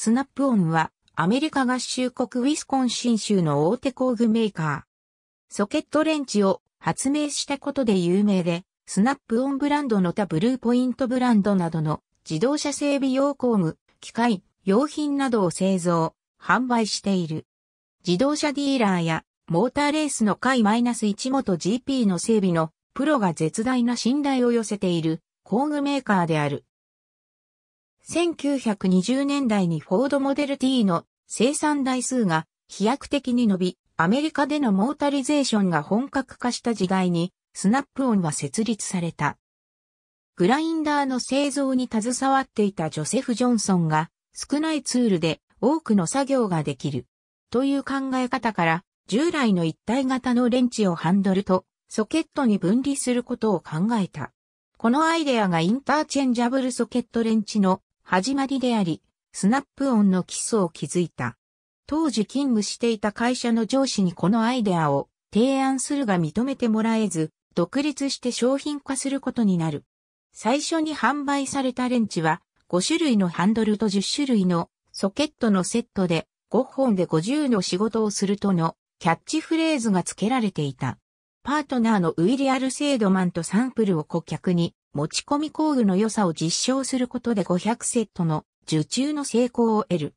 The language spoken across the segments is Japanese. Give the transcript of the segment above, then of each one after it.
スナップオンはアメリカ合衆国ウィスコンシン州の大手工具メーカー。ソケットレンチを発明したことで有名で、スナップオンブランドの他ブルーポイントブランドなどの自動車整備用工具、機械、用品などを製造、販売している。自動車ディーラーやモーターレースの回 -1 元 GP の整備のプロが絶大な信頼を寄せている工具メーカーである。1920年代にフォードモデル T の生産台数が飛躍的に伸び、アメリカでのモータリゼーションが本格化した時代に、スナップオンは設立された。グラインダーの製造に携わっていたジョセフ・ジョンソンが、少ないツールで多くの作業ができる。という考え方から、従来の一体型のレンチをハンドルとソケットに分離することを考えた。このアイデアがインターチェンジャブルソケットレンチの始まりであり、スナップ音の基礎を築いた。当時勤務していた会社の上司にこのアイデアを提案するが認めてもらえず、独立して商品化することになる。最初に販売されたレンチは5種類のハンドルと10種類のソケットのセットで5本で50の仕事をするとのキャッチフレーズが付けられていた。パートナーのウィリアル・セードマンとサンプルを顧客に持ち込み工具の良さを実証することで500セットの受注の成功を得る。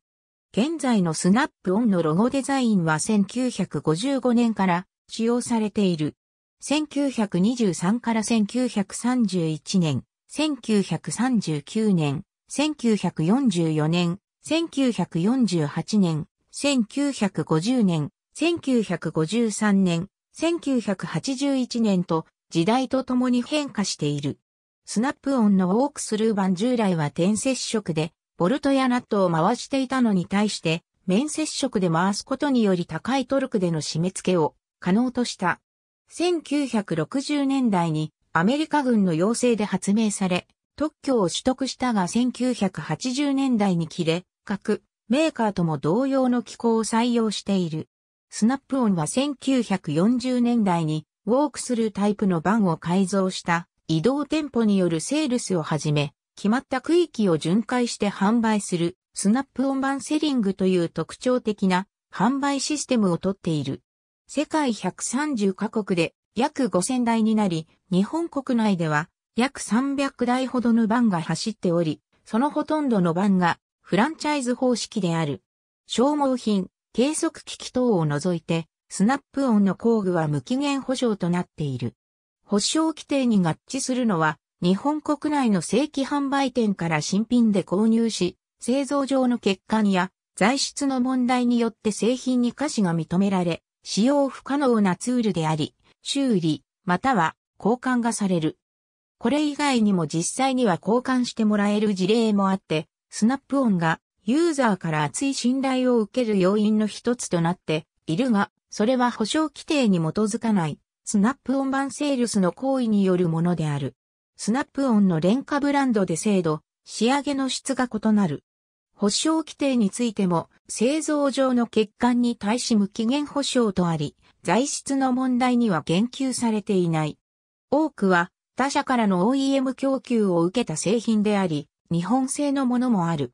現在のスナップオンのロゴデザインは1955年から使用されている。1923から1931年、1939年、1944年、1948年、1950年、1953年、1981年と時代とともに変化している。スナップオンのウォークスルー版従来は点接触で、ボルトやナットを回していたのに対して、面接触で回すことにより高いトルクでの締め付けを可能とした。1960年代にアメリカ軍の要請で発明され、特許を取得したが1980年代に切れ、各メーカーとも同様の機構を採用している。スナップオンは1940年代にウォークスルータイプのバンを改造した移動店舗によるセールスをはじめ、決まった区域を巡回して販売するスナップオン版セリングという特徴的な販売システムをとっている。世界130カ国で約5000台になり、日本国内では約300台ほどのバンが走っており、そのほとんどのバンがフランチャイズ方式である。消耗品、計測機器等を除いて、スナップオンの工具は無期限保証となっている。保証規定に合致するのは、日本国内の正規販売店から新品で購入し、製造上の欠陥や材質の問題によって製品に瑕疵が認められ、使用不可能なツールであり、修理、または交換がされる。これ以外にも実際には交換してもらえる事例もあって、スナップオンがユーザーから厚い信頼を受ける要因の一つとなっているが、それは保証規定に基づかない、スナップオン版セールスの行為によるものである。スナップオンの廉価ブランドで精度、仕上げの質が異なる。保証規定についても、製造上の欠陥に対し無期限保証とあり、材質の問題には言及されていない。多くは、他社からの OEM 供給を受けた製品であり、日本製のものもある。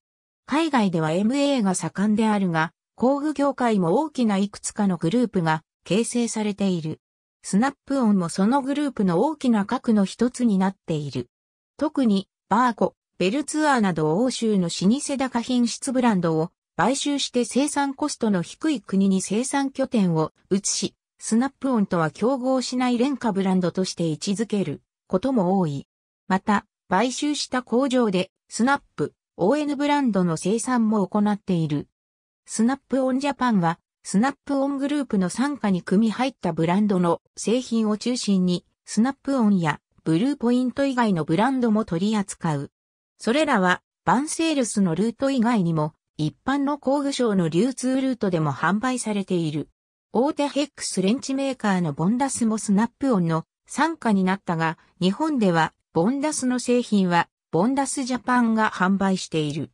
海外では MA が盛んであるが、工具業界も大きないくつかのグループが形成されている。スナップオンもそのグループの大きな核の一つになっている。特に、バーコ、ベルツアーなど欧州の老舗高品質ブランドを買収して生産コストの低い国に生産拠点を移し、スナップオンとは競合しない廉価ブランドとして位置づけることも多い。また、買収した工場でスナップ、ON ブランドの生産も行っている。スナップオンジャパンは、スナップオングループの傘下に組み入ったブランドの製品を中心に、スナップオンやブルーポイント以外のブランドも取り扱う。それらは、バンセールスのルート以外にも、一般の工具商の流通ルートでも販売されている。大手ヘックスレンチメーカーのボンダスもスナップオンの傘下になったが、日本ではボンダスの製品はボンダスジャパンが販売している。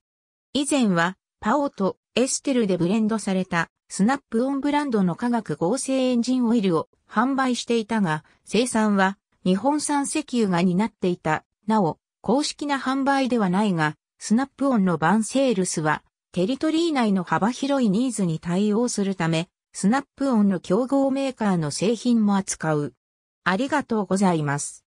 以前は、パオとエステルでブレンドされたスナップオンブランドの化学合成エンジンオイルを販売していたが、生産は日本産石油が担っていた。なお、公式な販売ではないが、スナップオンのバンセールスは、テリトリー内の幅広いニーズに対応するため、スナップオンの競合メーカーの製品も扱う。ありがとうございます。